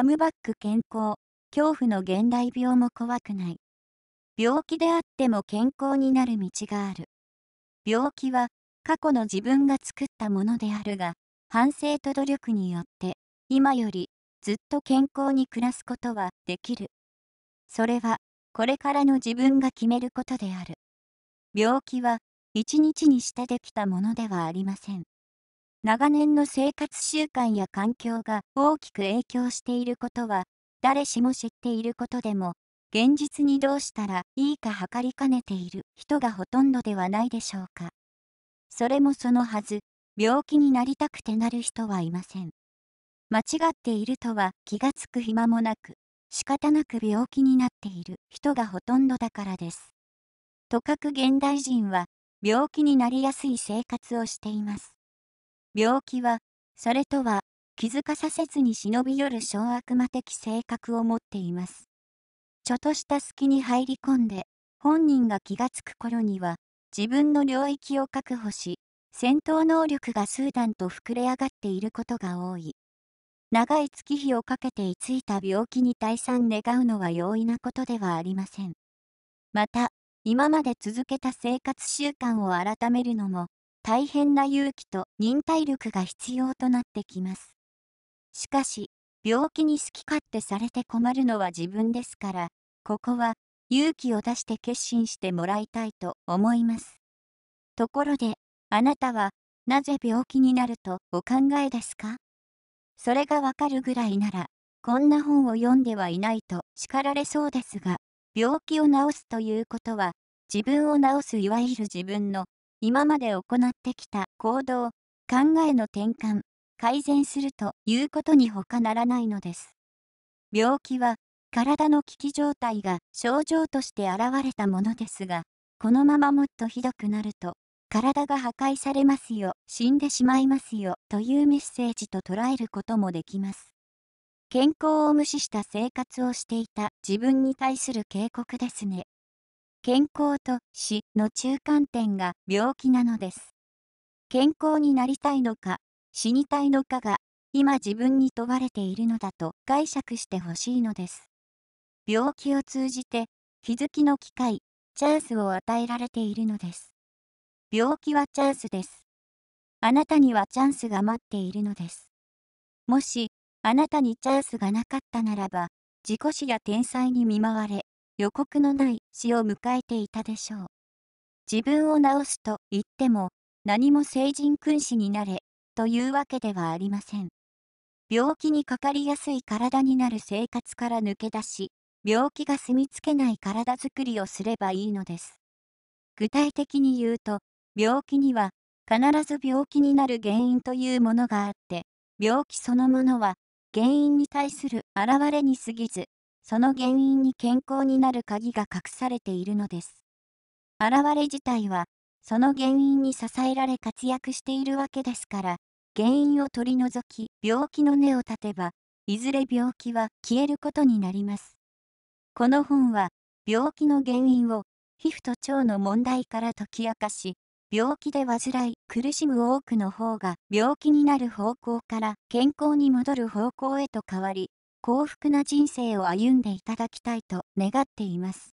カムバック健康、恐怖の現代病も怖くない。病気であっても健康になる道がある。病気は過去の自分が作ったものであるが、反省と努力によって今よりずっと健康に暮らすことはできる。それはこれからの自分が決めることである。病気は一日にしてできたものではありません。長年の生活習慣や環境が大きく影響していることは、誰しも知っていることでも、現実にどうしたらいいか測りかねている人がほとんどではないでしょうか。それもそのはず、病気になりたくてなる人はいません。間違っているとは気がつく暇もなく、仕方なく病気になっている人がほとんどだからです。とかく現代人は病気になりやすい生活をしています。病気は、それとは、気づかさせずに忍び寄る小悪魔的性格を持っています。ちょっとした隙に入り込んで、本人が気がつく頃には、自分の領域を確保し、戦闘能力がスーダンと膨れ上がっていることが多い。長い月日をかけて居ついた病気に退散願うのは容易なことではありません。また、今まで続けた生活習慣を改めるのも、大変な勇気と忍耐力が必要となってきます。しかし、病気に好き勝手されて困るのは自分ですから、ここは勇気を出して決心してもらいたいと思います。ところで、あなたはなぜ病気になるとお考えですかそれがわかるぐらいなら、こんな本を読んではいないと叱られそうですが、病気を治すということは、自分を治すいわゆる自分の今まで行ってきた行動、考えの転換、改善するということに他ならないのです。病気は体の危機状態が症状として現れたものですが、このままもっとひどくなると、体が破壊されますよ、死んでしまいますよというメッセージと捉えることもできます。健康を無視した生活をしていた自分に対する警告ですね。健康と死の中間点が病気なのです。健康になりたいのか、死にたいのかが、今自分に問われているのだと解釈してほしいのです。病気を通じて、気づきの機会、チャンスを与えられているのです。病気はチャンスです。あなたにはチャンスが待っているのです。もし、あなたにチャンスがなかったならば、自己死や天才に見舞われ、予告のない死を迎えていたでしょう。自分を治すと言っても、何も聖人君子になれ、というわけではありません。病気にかかりやすい体になる生活から抜け出し、病気が住みつけない体づくりをすればいいのです。具体的に言うと、病気には必ず病気になる原因というものがあって、病気そのものは原因に対する現れに過ぎず、その原因に健康になる鍵が隠されているのです。現れ自体は、その原因に支えられ活躍しているわけですから、原因を取り除き、病気の根を立てば、いずれ病気は消えることになります。この本は、病気の原因を、皮膚と腸の問題から解き明かし、病気で患い、苦しむ多くの方が病気になる方向から健康に戻る方向へと変わり、幸福な人生を歩んでいただきたいと願っています。